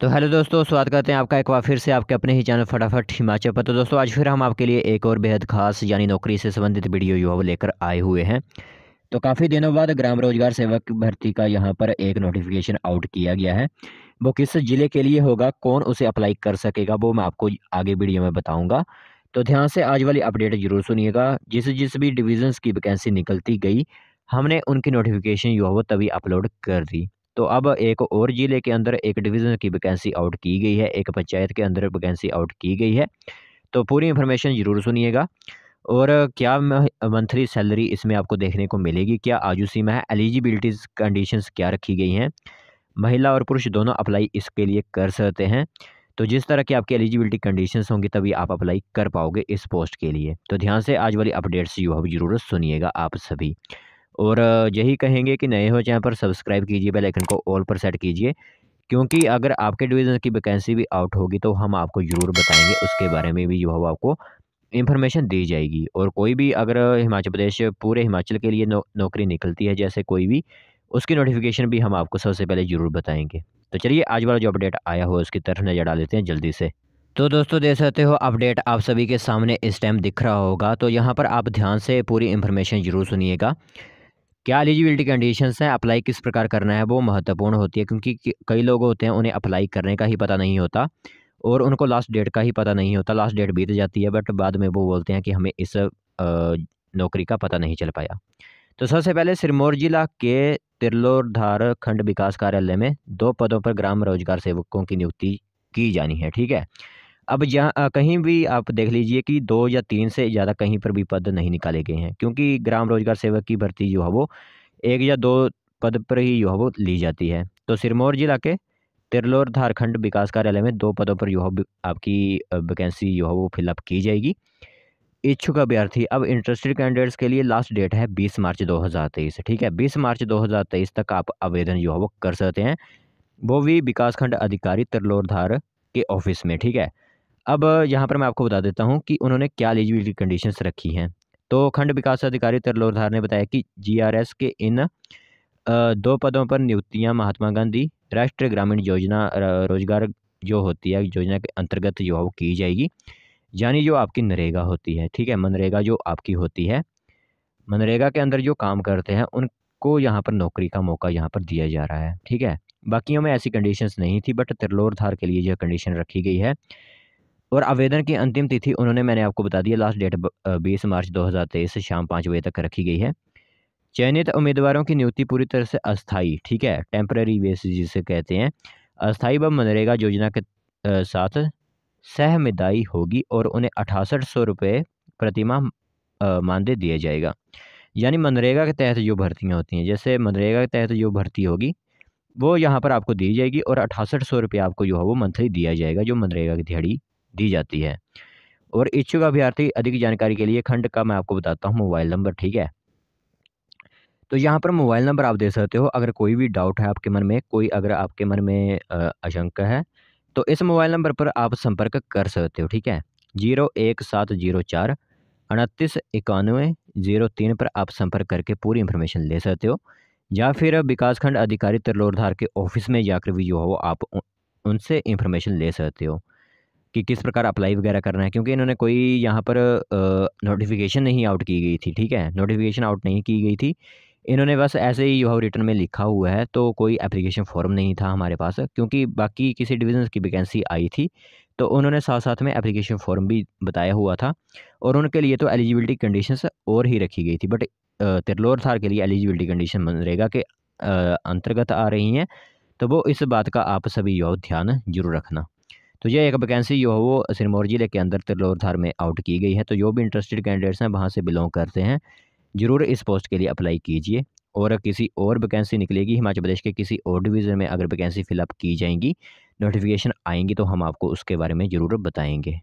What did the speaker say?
तो हेलो दोस्तों स्वागत करते हैं आपका एक बार फिर से आपके अपने ही चैनल फटाफट हिमाचल पर तो दोस्तों आज फिर हम आपके लिए एक और बेहद खास यानी नौकरी से संबंधित वीडियो युवा वो लेकर आए हुए हैं तो काफ़ी दिनों बाद ग्राम रोजगार सेवक भर्ती का यहाँ पर एक नोटिफिकेशन आउट किया गया है वो किस ज़िले के लिए होगा कौन उसे अप्लाई कर सकेगा वो मैं आपको आगे वीडियो में बताऊँगा तो ध्यान से आज वाली अपडेट जरूर सुनिएगा जिस जिस भी डिविजन्स की वैकेंसी निकलती गई हमने उनकी नोटिफिकेशन युवा वो तभी अपलोड कर दी तो अब एक और ज़िले के अंदर एक डिवीज़न की वैकेंसी आउट की गई है एक पंचायत के अंदर वैकेंसी आउट की गई है तो पूरी इन्फॉर्मेशन ज़रूर सुनिएगा और क्या मंथली सैलरी इसमें आपको देखने को मिलेगी क्या आजूसी में है एलिजिबिलिटीज़ कंडीशंस क्या रखी गई हैं महिला और पुरुष दोनों अप्लाई इसके लिए कर सकते हैं तो जिस तरह की आपकी एलिजिबिलिटी कंडीशंस होंगी तभी आप अप्लाई कर पाओगे इस पोस्ट के लिए तो ध्यान से आज वाली अपडेट्स यू हब जरूर सुनिएगा आप सभी और यही कहेंगे कि नए हो चैनल पर सब्सक्राइब कीजिए बेल आइकन को ऑल पर सेट कीजिए क्योंकि अगर आपके डिवीज़न की वैकेंसी भी आउट होगी तो हम आपको ज़रूर बताएंगे उसके बारे में भी जो है आपको इन्फॉर्मेशन दी जाएगी और कोई भी अगर हिमाचल प्रदेश पूरे हिमाचल के लिए नौ, नौकरी निकलती है जैसे कोई भी उसकी नोटिफिकेशन भी हम आपको सबसे पहले ज़रूर बताएंगे तो चलिए आज वाला जो अपडेट आया हो उसकी तरफ नज़र डाल लेते हैं जल्दी से तो दोस्तों देख सकते हो अपडेट आप सभी के सामने इस टाइम दिख रहा होगा तो यहाँ पर आप ध्यान से पूरी इन्फॉर्मेशन ज़रूर सुनिएगा क्या एलिजिबिलिटी कंडीशंस हैं अप्लाई किस प्रकार करना है वो महत्वपूर्ण होती है क्योंकि कई लोग होते हैं उन्हें अप्लाई करने का ही पता नहीं होता और उनको लास्ट डेट का ही पता नहीं होता लास्ट डेट बीत जाती है बट बाद में वो बोलते हैं कि हमें इस नौकरी का पता नहीं चल पाया तो सबसे पहले सिरमौर जिला के तिरलोरधार खंड विकास कार्यालय में दो पदों पर ग्राम रोजगार सेवकों की नियुक्ति की जानी है ठीक है अब यहाँ कहीं भी आप देख लीजिए कि दो या तीन से ज़्यादा कहीं पर भी पद नहीं निकाले गए हैं क्योंकि ग्राम रोजगार सेवक की भर्ती जो है वो एक या दो पद पर ही जो है वो ली जाती है तो सिरमौर जिला के तिरलोर धारखंड विकास कार्यालय में दो पदों पर जो है आपकी वैकेंसी जो है वो फिलअप की जाएगी इच्छुक अभ्यर्थी अब इंटरेस्टेड कैंडिडेट्स के लिए लास्ट डेट है 20 मार्च 2023 ठीक है 20 मार्च 2023 तक आप आवेदन जो है वो कर सकते हैं वो भी विकासखंड अधिकारी धार के ऑफिस में ठीक है अब यहाँ पर मैं आपको बता देता हूँ कि उन्होंने क्या एलिजिबिलिटी कंडीशंस रखी हैं तो खंड विकास अधिकारी तरलोधार ने बताया कि जीआरएस के इन दो पदों पर नियुक्तियाँ महात्मा गांधी राष्ट्रीय ग्रामीण योजना रोजगार जो होती है योजना के अंतर्गत जो है वो की जाएगी यानी जो आपकी नरेगा होती है ठीक है मनरेगा जो आपकी होती है मनरेगा के अंदर जो काम करते हैं उनको यहाँ पर नौकरी का मौका यहाँ पर दिया जा रहा है ठीक है बाकियों में ऐसी कंडीशंस नहीं थी बट तिरलोर धार के लिए यह कंडीशन रखी गई है और आवेदन की अंतिम तिथि उन्होंने मैंने आपको बता दिया लास्ट डेट बीस मार्च 2023 शाम पाँच बजे तक रखी गई है चयनित उम्मीदवारों की नियुक्ति पूरी तरह से अस्थाई ठीक है टेम्प्रेरी बेस जिसे कहते हैं अस्थाई व मनरेगा योजना के साथ सहमिदाई होगी और उन्हें अठासठ सौ रुपये प्रतिमाह मानदेय दिया जाएगा यानी मनरेगा के तहत जो भर्तियाँ होती हैं जैसे मनरेगा के तहत जो भर्ती होगी वो यहाँ पर आपको दी जाएगी और अठासठ सौ रुपये आपको जो है वो मंथली दिया जाएगा जो मनरेगा की दिहाड़ी दी जाती है और इच्छुक अभ्यर्थी अधिक जानकारी के लिए खंड का मैं आपको बताता हूँ मोबाइल नंबर ठीक है तो यहाँ पर मोबाइल नंबर आप दे सकते हो अगर कोई भी डाउट है आपके मन में कोई अगर आपके मन में आशंका है तो इस मोबाइल नंबर पर आप संपर्क कर सकते हो ठीक है जीरो एक सात जीरो चार उनतीस इक्यानवे जीरो तीन पर आप संपर्क करके पूरी इन्फॉर्मेशन ले सकते हो या फिर विकासखंड अधिकारी तलोरधार के ऑफिस में जाकर भी जो हो आप उनसे इन्फॉर्मेशन ले सकते हो कि किस प्रकार अप्लाई वगैरह करना है क्योंकि इन्होंने कोई यहाँ पर नोटिफिकेशन नहीं आउट की गई थी ठीक है नोटिफिकेशन आउट नहीं की गई थी इन्होंने बस ऐसे ही यू हैव रिटर्न में लिखा हुआ है तो कोई एप्लीकेशन फॉर्म नहीं था हमारे पास क्योंकि बाकी किसी डिविजन की वैकेंसी आई थी तो उन्होंने साथ साथ में एप्लीकेशन फॉर्म भी बताया हुआ था और उनके लिए तो एलिजिबिलिटी कंडीशंस और ही रखी गई थी बट तिरलोर थार के लिए एलिजिबिलिटी कंडीशन मनरेगा के अंतर्गत आ रही हैं तो वो इस बात का आप सभी यह ध्यान जरूर रखना तो ये एक वैकेंसी जो है वो सिरमौर ज़िले के अंदर तिरलोर धार में आउट की गई है तो जो भी इंटरेस्टेड कैंडिडेट्स हैं वहाँ से बिलोंग करते हैं ज़रूर इस पोस्ट के लिए अप्लाई कीजिए और किसी और वैकेंसी निकलेगी हिमाचल प्रदेश के किसी और डिवीज़न में अगर वैकेंसी फिलअप की जाएंगी नोटिफिकेशन आएंगी तो हम आपको उसके बारे में ज़रूर बताएंगे